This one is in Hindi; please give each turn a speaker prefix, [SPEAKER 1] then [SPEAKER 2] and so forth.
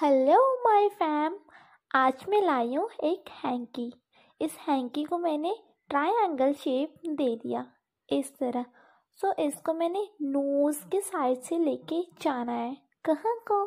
[SPEAKER 1] हेलो माय फैम आज मैं लाई हूँ एक हैंकी इस हैंकी को मैंने ट्रायंगल शेप दे दिया इस तरह सो so, इसको मैंने नोज़ के साइड से लेके जाना है कहाँ को